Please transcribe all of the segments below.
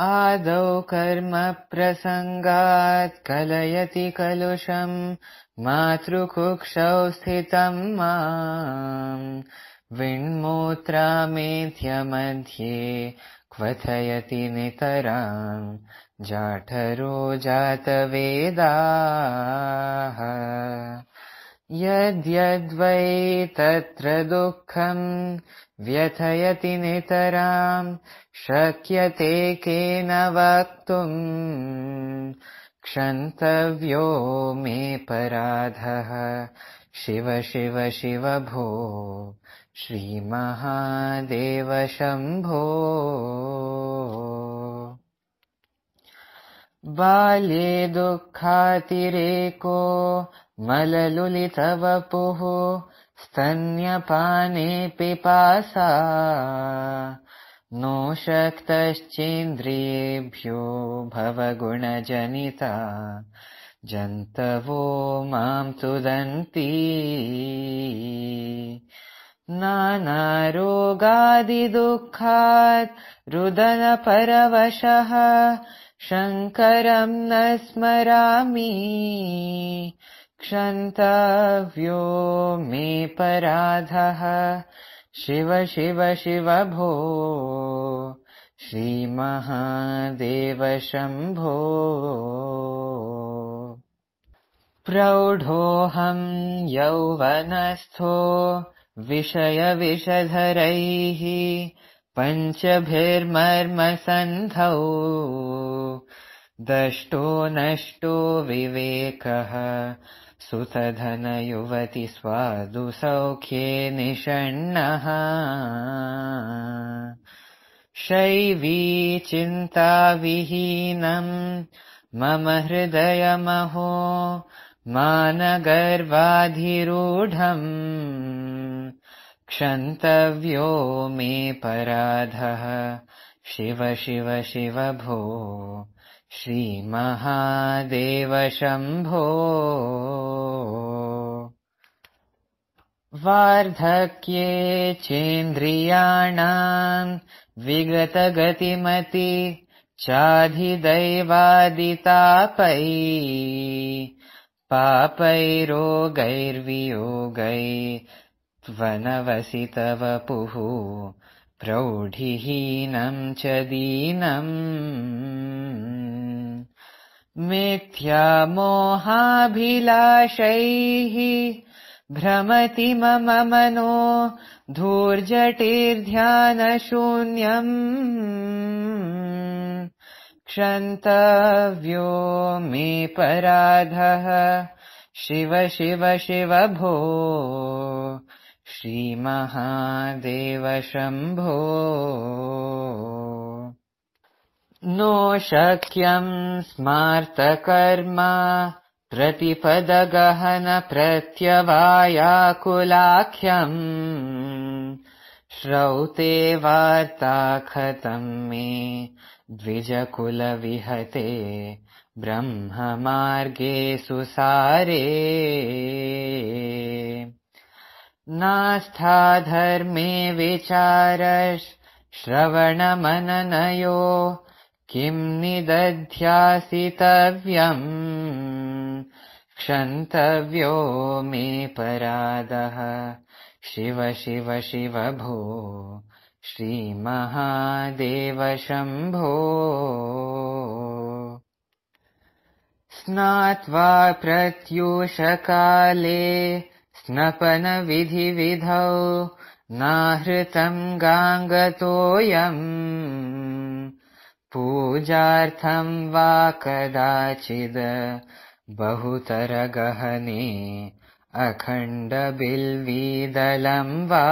आदौ प्रसङ्गात् कलयति कलुषं मातृकुक्षौ स्थितं मां विण्मोत्र क्वथयति नितरां जाठरो जातवेदाः यद्यद्वै तत्र दुःखम् व्यथयति नितराम् शक्यते केन वक्तुम् क्षन्तव्यो मे पराधः शिव शिव शिव भो श्रीमहादेव शम्भो बाल्ये दुःखातिरेको मललुलितवपुः स्तन्यपाने पिपासा नो शक्तश्चेन्द्रियेभ्यो भवगुणजनिता जन्तवो मां तुदन्ती नानारोगादिदुःखात् रुदनपरवशः शङ्करं न स्मरामि क्षन्तव्यो मे पराधः शिव शिव शिव भो श्रीमहादेव शम्भो प्रौढोऽहं यौवनस्थो विषय विषधरैः दष्टो नष्टो विवेकः सुसधनयुवति स्वादुसौख्ये निषण्णः शैवी चिन्ताविहीनम् मम हृदयमहो मानगर्वाधिरूढम् क्षन्तव्यो मे पराधः शिव शिव शिव भो श्रीमहादेव शम्भो वार्धक्ये चेन्द्रियाणाम् विगतगतिमति चाधिदैवादितापै पापैरोगैर्वियोगै त्वनवसि तव पुः प्रौढिहीनम् च दीनम् मिथ्यामोहाभिलाषैः भ्रमति मम मनो धूर्जटिर्ध्यानशून्यम् क्षन्तव्यो मे पराधः शिव शिव शिव भो श्रीमहादेव शम्भो नो शक्यम् स्मार्तकर्म प्रतिपदगहनप्रत्यवायाकुलाख्यम् श्रौते मे द्विजकुलविहते ब्रह्ममार्गे सुसारे नास्था धर्मे विचारश्रवणमननयो किं निदध्यासितव्यम् क्षन्तव्यो मे परादः शिव शिव शिव भो श्रीमहादेव शम्भो स्नात्वा प्रत्युषकाले स्नपनविधिविधौ नाहृतं गाङ्गतोऽयम् पूजार्थं वा कदाचिद् बहुतरगहने अखण्डबिल्विदलं वा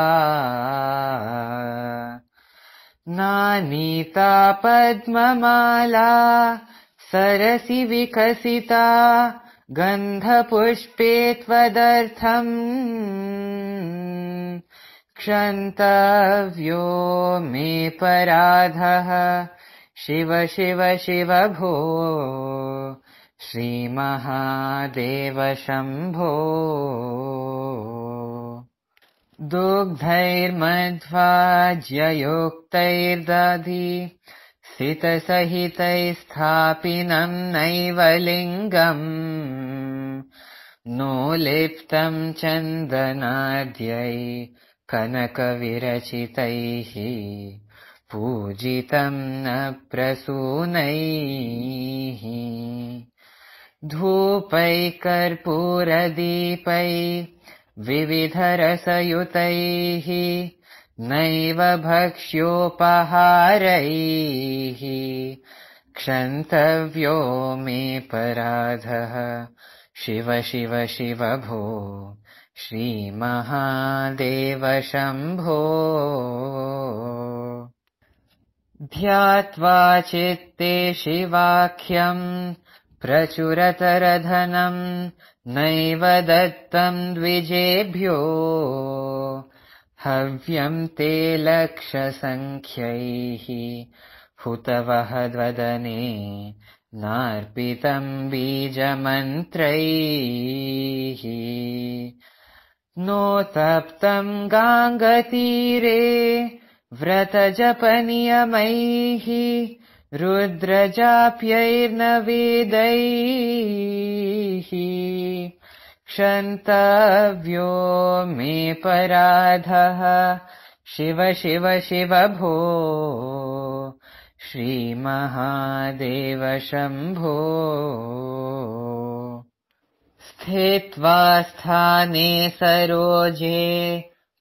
नानीता पद्ममाला सरसि विकसिता गन्धपुष्पे त्वदर्थम् क्षन्तव्यो मे पराधः शिव शिव शिव भो श्रीमहादेव शम्भो दुग्धैर्मध्वाज्ययोक्तैर्दधि स्थितसहितैस्थापिनम् नैव लिङ्गम् नो लिप्तं चन्दनाद्यै कनकविरचितैः पूजितं न प्रसूनैः धूपैः कर्पूरदीपै विविधरसयुतैः नैव भक्ष्योपहारैः क्षन्तव्यो मे पराधः शिव शिव शिव भो श्रीमहादेव शम्भो ध्यात्वा चित्ते शिवाख्यम् प्रचुरतरधनम् नैव दत्तम् द्विजेभ्यो हव्यम् ते लक्षसङ्ख्यैः द्वदने नार्पितं बीजमन्त्रैः नो तप्तं गाङ्गतीरे व्रतजपनियमैः वेदैः क्षन्तव्यो मे पराधः शिव शिव शिव भो श्रीमहादेव शम्भो स्थित्वा स्थाने सरोजे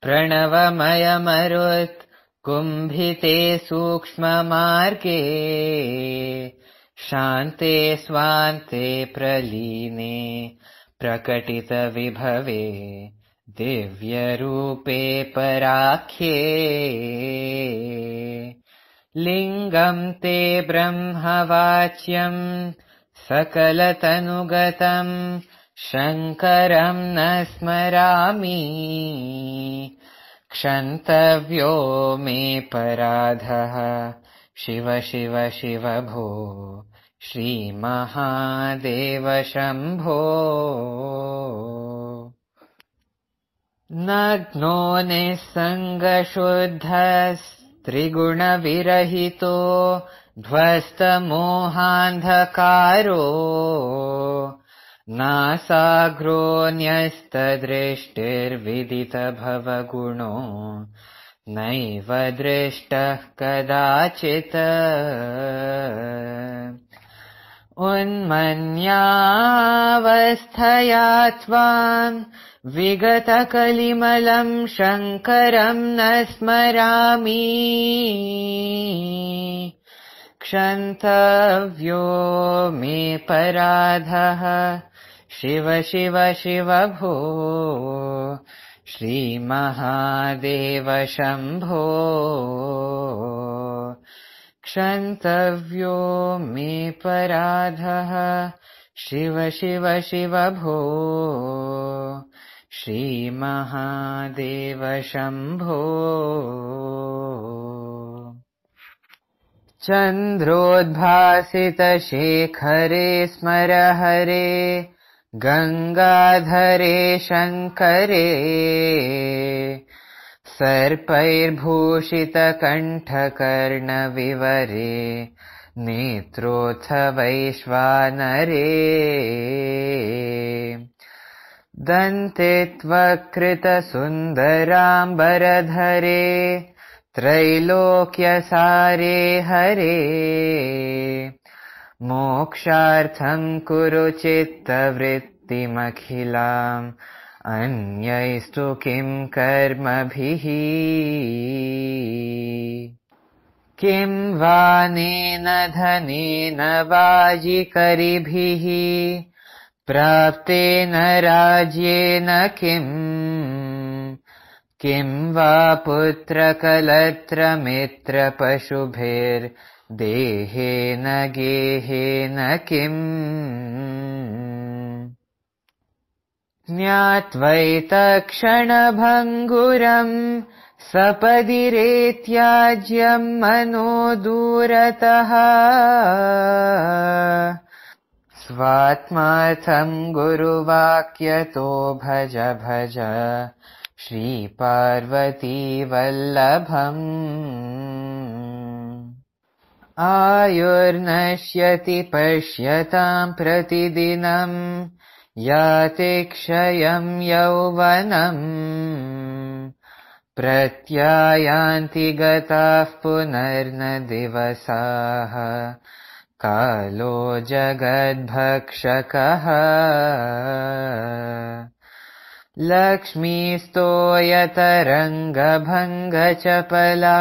प्रणवमयमरुत् कुम्भिते सूक्ष्ममार्गे शान्ते स्वान्ते प्रलीने प्रकटितविभवे दिव्यरूपे पराख्ये लिङ्गम् ते ब्रह्मवाच्यं सकलतनुगतं शङ्करम् न स्मरामि क्षन्तव्यो मे पराधः शिव शिव शिव भो श्रीमहादेव शम्भो नग्नो निःसङ्गशुद्धस् त्रिगुणविरहितो ध्वस्तमोहान्धकारो नासाग्रोऽन्यस्तदृष्टिर्विदित भव नैव दृष्टः कदाचित् उन्मन्यावस्थया त्वाम् विगतकलिमलम् शङ्करम् न स्मरामि क्षन्तव्यो मे पराधः शिव शिव शिव भो श्रीमहादेव शम्भो क्षन्तव्यो मे पराधः शिव शिव शिव भो श्रीमहादेव शम्भो चन्द्रोद्भासितशेखरे स्मर हरे गङ्गाधरे शङ्करे सर्पैर्भूषितकण्ठकर्णविवरे नेत्रोऽथ वैश्वानरे दन्तेत्वकृतसुन्दराम्बरधरे त्रैलोक्यसारे हरे मोक्षार्थं कुरु चित्तवृत्तिमखिलाम् अन्यैस्तु किं कर्मभिः किं वानेन धनेन वाजिकरिभिः प्राप्तेन राज्येन किम् किं वा पुत्रकलत्रमित्रपशुभिर्देहेन गेहेन किम् ज्ञात्वैतक्षणभङ्गुरम् सपदि रेत्याज्यम् मनो दूरतः स्वात्मार्थम् गुरुवाक्यतो भज भज श्रीपार्वतीवल्लभम् आयुर्नश्यति पश्यताम् प्रतिदिनम् क्षयम् यौवनम् प्रत्यायान्ति गताः पुनर्नदिवसाः कालो जगद्भक्षकः लक्ष्मीस्तोयतरङ्गभङ्गचपला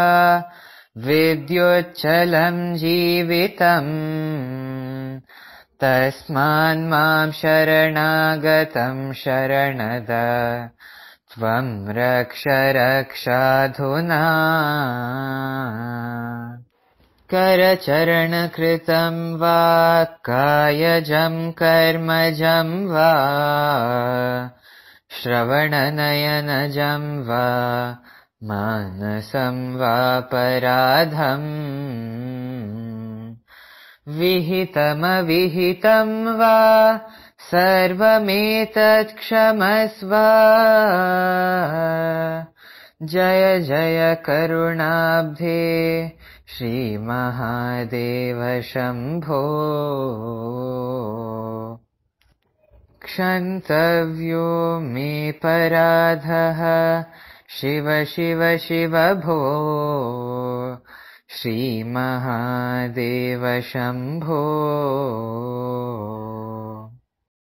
विद्युच्छलम् जीवितम् तस्मान् मां शरणागतं शरणद त्वं रक्ष रक्षाधुना करचरणकृतं वा कायजं कर्मजं वा श्रवणनयनजं वा मानसं वा पराधम् विहितमविहितं वा क्षमस्व जय जय करुणाब्धे श्रीमहादेव शम्भो क्षन्तव्यो मे पराधः शिव शिव शिव भो श्रीमहादेव शम्भो